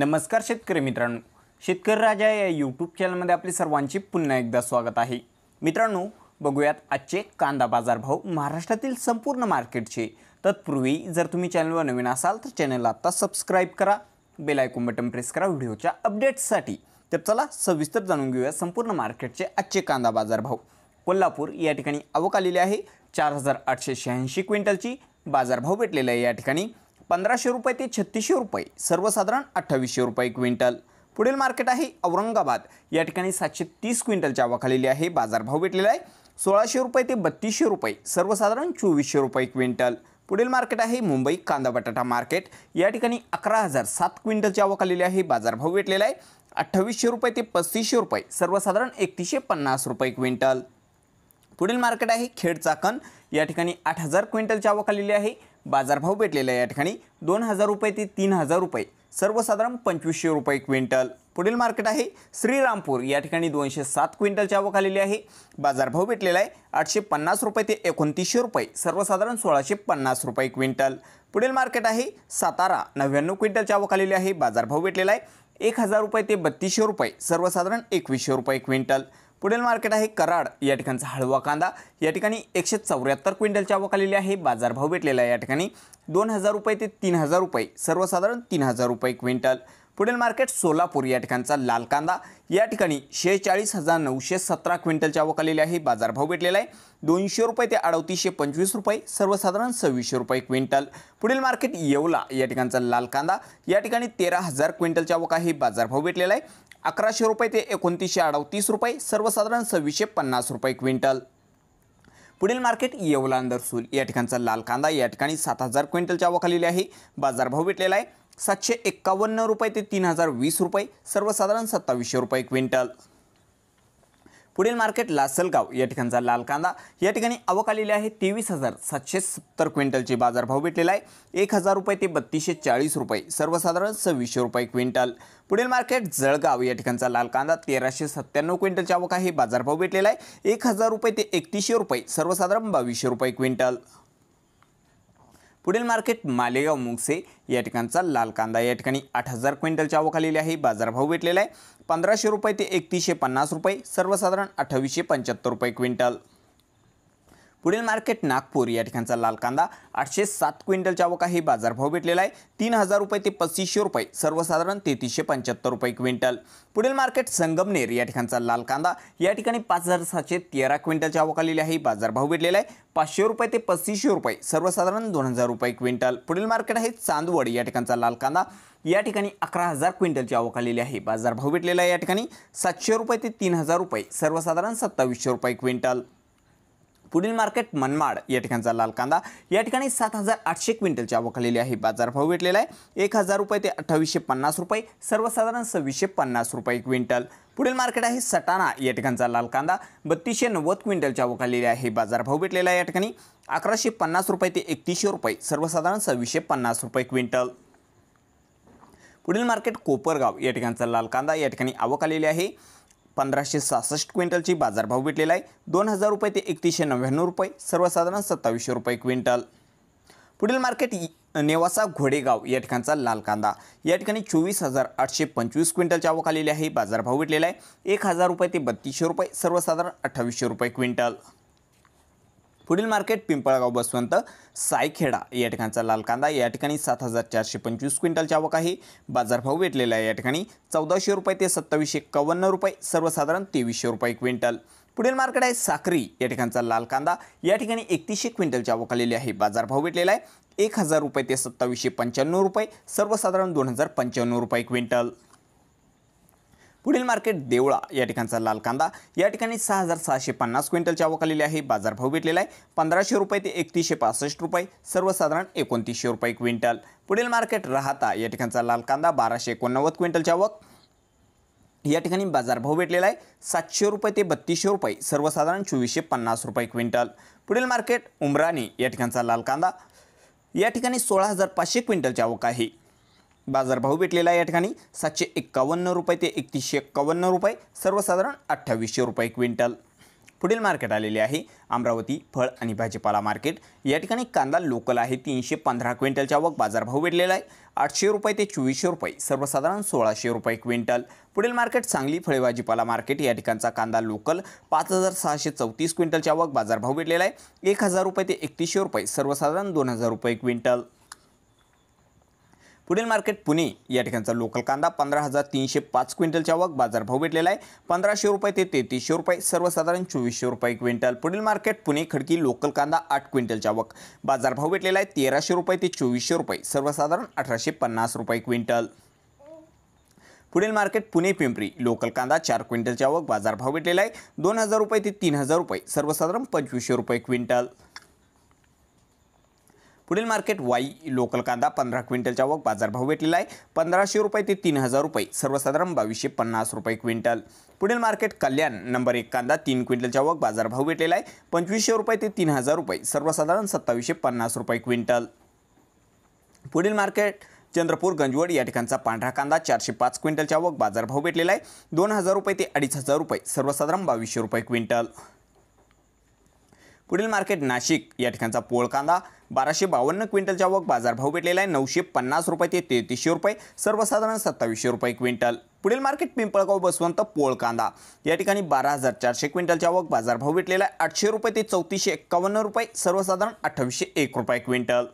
नमस्कार शेतकरी मित्रांनो शेतकरी राजा या यूट्यूब चॅनलमध्ये आपली सर्वांची पुन्हा एकदा स्वागत आहे मित्रांनो बघूयात आजचे कांदा बाजारभाव महाराष्ट्रातील संपूर्ण मार्केटचे तत्पूर्वी जर तुम्ही चॅनलवर नवीन असाल तर चॅनलला आत्ता सबस्क्राईब करा बेल आयकॉन बटन प्रेस करा व्हिडिओच्या अपडेट्ससाठी तर चला सविस्तर जाणून घेऊया संपूर्ण मार्केटचे आजचे कांदा बाजारभाव कोल्हापूर या ठिकाणी आवक आलेली आहे चार हजार आठशे शहाऐंशी क्विंटलची बाजारभाव भेटलेला आहे या ठिकाणी पंधराशे रुपये ते छत्तीसशे रुपये सर्वसाधारण अठ्ठावीसशे रुपये क्विंटल पुढील मार्केट आहे औरंगाबाद या ठिकाणी सातशे तीस क्विंटलच्या आवाखालेली आहे बाजारभाव भेटलेला आहे सोळाशे रुपये ते बत्तीसशे रुपये सर्वसाधारण चोवीसशे रुपये क्विंटल पुढील मार्केट आहे मुंबई कांदा बटाटा मार्केट या ठिकाणी अकरा हजार सात क्विंटलची आवक आलेली आहे बाजारभाव भेटलेला आहे अठ्ठावीसशे रुपये ते पस्तीसशे रुपये सर्वसाधारण एकतीसशे पन्नास रुपये क्विंटल पुढील मार्केट आहे खेड चाकण या ठिकाणी आठ हजार क्विंटलची आवक आलेली आहे बाजारभाव भेटलेला आहे या ठिकाणी दोन हजार रुपये ते तीन हजार रुपये सर्वसाधारण पंचवीसशे रुपये क्विंटल पुढील मार्केट आहे श्रीरामपूर या ठिकाणी दोनशे सात क्विंटलची आवक आलेली आहे बाजारभाव भेटलेला आहे आठशे पन्नास रुपये ते एकोणतीसशे रुपये सर्वसाधारण सोळाशे पन्नास रुपये क्विंटल पुढील मार्केट आहे सातारा नव्याण्णव क्विंटलची आवक आलेली आहे बाजारभाव भेटलेला आहे एक हजार रुपये ते बत्तीसशे रुपये सर्वसाधारण एकवीसशे रुपये क्विंटल पुढील मार्केट आहे कराड या ठिकाणचा हळवा कांदा या ठिकाणी एकशे चौऱ्याहत्तर क्विंटलच्या आवक आलेली आहे बाजारभाव भेटलेला आहे या ठिकाणी दोन हजार रुपये ते तीन हजार रुपये सर्वसाधारण तीन हजार रुपये क्विंटल पुढील मार्केट सोलापूर या ठिकाणचा लाल कांदा या ठिकाणी शेहेचाळीस हजार नऊशे सतरा क्विंटलच्या आवक आलेली आहे बाजारभाव भेटलेला आहे दोनशे रुपये ते अडतीसशे पंचवीस रुपये सर्वसाधारण सव्वीसशे रुपये क्विंटल पुढील मार्केट येवला या ठिकाणचा लाल कांदा या ठिकाणी तेरा हजार क्विंटलच्या आवक आहे बाजारभाव भेटलेला आहे अकराशे रुपये ते एकोणतीसशे अडतीस रुपये सर्वसाधारण सव्वीसशे पन्नास रुपये क्विंटल पुढील मार्केट येवला अंदरसूल या ठिकाणचा लाल कांदा या ठिकाणी सात हजार क्विंटलच्या वखाली आहे बाजारभाव भेटलेला आहे सातशे एक्कावन्न रुपये ते तीन हजार वीस रुपये सर्वसाधारण सत्तावीसशे रुपये क्विंटल पुढील मार्केट लासलगाव या ठिकाणचा लाल कांदा या ठिकाणी आवक आलेली आहे तेवीस हजार सातशे सत्तर क्विंटलचे बाजारभाव भेटलेला आहे एक हजार रुपये ते बत्तीसशे चाळीस रुपये सर्वसाधारण सव्वीसशे रुपये क्विंटल पुढील मार्केट जळगाव या ठिकाणचा लाल कांदा तेराशे सत्त्याण्णव क्विंटलची आवक आहे बाजारभाव भेटलेला आहे एक हजार रुपये ते एकतीसशे रुपये सर्वसाधारण बावीसशे रुपये क्विंटल पुढील मार्केट मालेगाव मुंगसे या ठिकाणचा लाल कांदा या ठिकाणी आठ हजार क्विंटलच्या आवकालेली आहे बाजारभाव भेटलेला आहे पंधराशे रुपये ते एकतीसशे पन्नास रुपये सर्वसाधारण अठ्ठावीसशे पंच्याहत्तर रुपये क्विंटल पुढील मार्केट नागपूर या ठिकाणचा लाल कांदा आठशे सात क्विंटलच्या आहे बाजारभाव भेटलेला आहे तीन हजार रुपये ते पस्तीसशे रुपये सर्वसाधारण तेहतीसशे पंच्याहत्तर रुपये क्विंटल पुढील मार्केट संगमनेर या ठिकाणचा लाल कांदा या ठिकाणी पाच हजार सातशे तेरा क्विंटलच्या लिहिले आहे बाजारभाव भेटलेला आहे पाचशे रुपये ते पस्तीसशे रुपये सर्वसाधारण दोन हजार रुपये क्विंटल पुढील मार्केट आहे चांदवड या ठिकाणचा लाल कांदा या ठिकाणी अकरा हजार क्विंटलची आवक आलेली आहे बाजारभाव भेटलेला आहे या ठिकाणी सातशे रुपये ते तीन हजार रुपये सर्वसाधारण सत्तावीसशे रुपये क्विंटल पुढील मार्केट मनमाड या ठिकाणचा लाल कांदा या ठिकाणी सात हजार आठशे क्विंटलची आवक आलेली आहे बाजारभाव भेटलेला आहे एक हजार रुपये ते अठ्ठावीसशे पन्नास रुपये सर्वसाधारण सव्वीसशे पन्नास रुपये क्विंटल पुढील मार्केट आहे सटाणा या ठिकाणचा लाल कांदा बत्तीसशे नव्वद क्विंटलची आवक आलेली आहे बाजारभाव भेटलेला आहे या ठिकाणी अकराशे पन्नास रुपये ते एकतीसशे रुपये सर्वसाधारण सव्वीसशे पन्नास रुपये क्विंटल पुढील मार्केट कोपरगाव या ठिकाणचा लाल कांदा या ठिकाणी आवक आलेली आहे पंधराशे सहासष्ट क्विंटलची बाजारभाव भेटलेला आहे दोन हजार रुपये ते एकतीसशे नव्याण्णव रुपये सर्वसाधारण सत्तावीसशे रुपये क्विंटल पुढील मार्केट नेवासा घोडेगाव या ठिकाणचा लाल कांदा या ठिकाणी चोवीस हजार आठशे पंचवीस क्विंटलच्या आवक आलेली आहे बाजारभाव भेटलेला आहे एक हजार रुपये ते बत्तीसशे रुपये सर्वसाधारण अठ्ठावीसशे रुपये क्विंटल पुढील मार्केट पिंपळगाव बसवंत सायखेडा या ठिकाणचा लाल कांदा या ठिकाणी सात हजार चारशे पंचवीस क्विंटलची आवक आहे बाजारभाव भेटलेला आहे या ठिकाणी चौदाशे रुपये ते सत्तावीसशे एकावन्न रुपये सर्वसाधारण तेवीसशे रुपये क्विंटल पुढील मार्केट आहे साखरी या ठिकाणचा लाल कांदा या ठिकाणी एकतीसशे क्विंटल आवक आलेली आहे बाजारभाव भेटलेला आहे एक हजार रुपये ते सत्तावीसशे पंच्याण्णव रुपये सर्वसाधारण दोन हजार पंच्याण्णव रुपये क्विंटल पुढील मार्केट देवळा या ठिकाणचा लाल कांदा या ठिकाणी सहा हजार सहाशे पन्नास क्विंटलच्या आलेली आहे बाजारभाव भेटलेला आहे पंधराशे रुपये ते एकतीसशे पासष्ट रुपये सर्वसाधारण एकोणतीसशे रुपये क्विंटल पुढील मार्केट राहता या ठिकाणचा लाल कांदा बाराशे एकोणनव्वद क्विंटलच्या आवक या ठिकाणी बाजारभाव भेटलेला आहे सातशे रुपये ते बत्तीसशे रुपये सर्वसाधारण चोवीसशे पन्नास रुपये क्विंटल पुढील मार्केट उमराणी या ठिकाणचा लाल कांदा या ठिकाणी सोळा हजार पाचशे क्विंटलची आवक आहे बाजारभाव भेटलेला आहे या ठिकाणी सातशे एक्कावन्न रुपये ते एकतीसशे एक्कावन्न रुपये सर्वसाधारण अठ्ठावीसशे रुपये क्विंटल पुढील मार्केट आलेले आहे अमरावती फळ आणि भाजीपाला मार्केट या ठिकाणी कांदा लोकल आहे तीनशे पंधरा क्विंटलच्या आवक बाजारभाव भेटलेला आहे आठशे रुपये ते चोवीसशे रुपये सर्वसाधारण सोळाशे रुपये क्विंटल पुढील मार्केट सांगली फळे भाजीपाला मार्केट या ठिकाणचा कांदा लोकल पाच हजार सहाशे चौतीस क्विंटलच्या आवक बाजारभाव भेटलेला आहे एक हजार रुपये ते एकतीसशे रुपये सर्वसाधारण दोन हजार रुपये क्विंटल पुढील मार्केट पुणे या ठिकाणचा लोकल कांदा पंधरा हजार तीनशे पाच क्विंटलच्या बाजार भाव भेटलेला आहे पंधराशे रुपये ते तेहतीसशे रुपये सर्वसाधारण चोवीसशे रुपये क्विंटल पुढील मार्केट पुणे खडकी लोकल कांदा आठ क्विंटलच्या बाजार भाव भेटलेला आहे तेराशे रुपये ते चोवीसशे रुपये सर्वसाधारण अठराशे पन्नास रुपये क्विंटल पुढील मार्केट पुणे पिंपरी लोकल कांदा चार क्विंटलच्या बाजार भाव भेटलेला आहे दोन हजार रुपये ते तीन हजार रुपये सर्वसाधारण पंचवीसशे रुपये क्विंटल पुढील मार्केट वाई लोकल कांदा पंधरा क्विंटलच्या व बाजारभाव भेटलेला आहे पंधराशे रुपये ते तीन हजार रुपये सर्वसाधारण बावीसशे पन्नास रुपये क्विंटल पुढील मार्केट कल्याण नंबर एक कांदा तीन क्विंटलच्या व बाजारभाव भेटलेला आहे पंचवीसशे रुपये ते तीन हजार रुपये सर्वसाधारण सत्तावीसशे पन्नास रुपये क्विंटल पुढील मार्केट चंद्रपूर गंजवड या ठिकाणचा पांढरा कांदा चारशे पाच क्विंटलच्या व बाजारभाव भेटलेला आहे दोन हजार रुपये ते अडीच हजार रुपये सर्वसाधारण बावीसशे रुपये क्विंटल पुढील मार्केट नाशिक या ठिकाणचा पोळ कांदा बाराशे बावन्न क्विंटलच्या वक बाजारभाव भेटलेला आहे नऊशे पन्नास रुपये ते तेहतीसशे रुपये सर्वसाधारण सत्तावीसशे रुपये क्विंटल पुढील मार्केट पिंपळगाव बसवंत पोळ कांदा या ठिकाणी बारा हजार चारशे क्विंटलच्या आवक बाजारभाव भेटलेला आहे आठशे रुपये ते चौतीसशे एक्कावन्न रुपये सर्वसाधारण अठ्ठावीसशे एक रुपये क्विंटल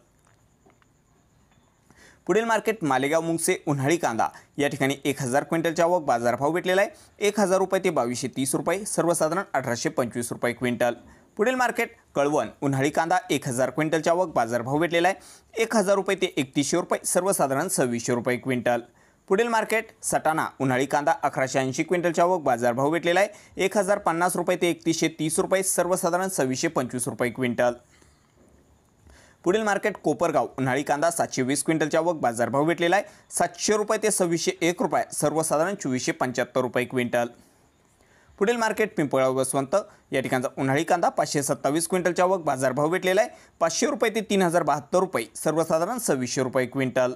पुढील मार्केट मालेगाव मुंगसे उन्हाळी कांदा या ठिकाणी एक हजार क्विंटलच्या आवक बाजारभाव भेटलेला आहे एक हजार रुपये ते बावीसशे तीस रुपये सर्वसाधारण अठराशे पंचवीस रुपये क्विंटल पुढील मार्केट कळवण उन्हाळी कांदा एक हजार क्विंटलच्या आवक बाजारभाव भेटलेला आहे एक हजार रुपये ते एकतीसशे रुपये सर्वसाधारण सव्वीसशे रुपये क्विंटल पुढील मार्केट सटाणा उन्हाळी कांदा अकराशे ऐंशी क्विंटलच्या आवक बाजारभाव भेटलेला आहे एक हजार पन्नास रुपये ते एकतीसशे तीस रुपये सर्वसाधारण सव्वीसशे पंचवीस रुपये क्विंटल पुढील मार्केट कोपरगाव उन्हाळी कांदा सातशे वीस क्विंटलच्या आवक बाजारभाव भेटलेला आहे सातशे रुपये ते सव्वीसशे एक रुपये सर्वसाधारण चोवीसशे पंच्याहत्तर रुपये क्विंटल पुढील मार्केट पिंपळा बसवंत या ठिकाणचा उन्हाळी कांदा पाचशे सत्तावीस क्विंटलच्या आवक बाजारभाव भेटलेला आहे पाचशे रुपये ते तीन हजार बहात्तर रुपये सर्वसाधारण सव्वीसशे रुपये क्विंटल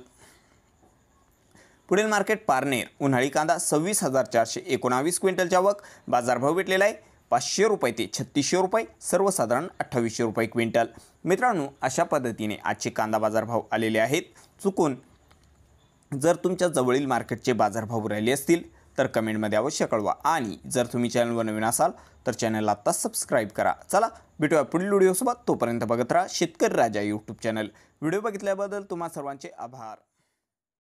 पुढील मार्केट पारनेर उन्हाळी कांदा सव्वीस हजार चारशे एकोणावीस क्विंटलच्या वक बाजारभाव भेटलेला आहे पाचशे रुपये ते छत्तीसशे रुपये सर्वसाधारण अठ्ठावीसशे रुपये क्विंटल मित्रांनो अशा पद्धतीने आजचे कांदा बाजारभाव आलेले आहेत चुकून जर तुमच्या जवळील मार्केटचे बाजारभाव राहिले असतील तर कमेंटमध्ये अवश्य कळवा आणि जर तुम्ही चॅनलवर नवीन असाल तर चॅनलला आत्ता सबस्क्राईब करा चला भेटूया पुढील व्हिडिओसोबत तोपर्यंत बघत राहा शेतकरी राजा यूट्यूब चॅनल व्हिडिओ बघितल्याबद्दल तुम्हा सर्वांचे आभार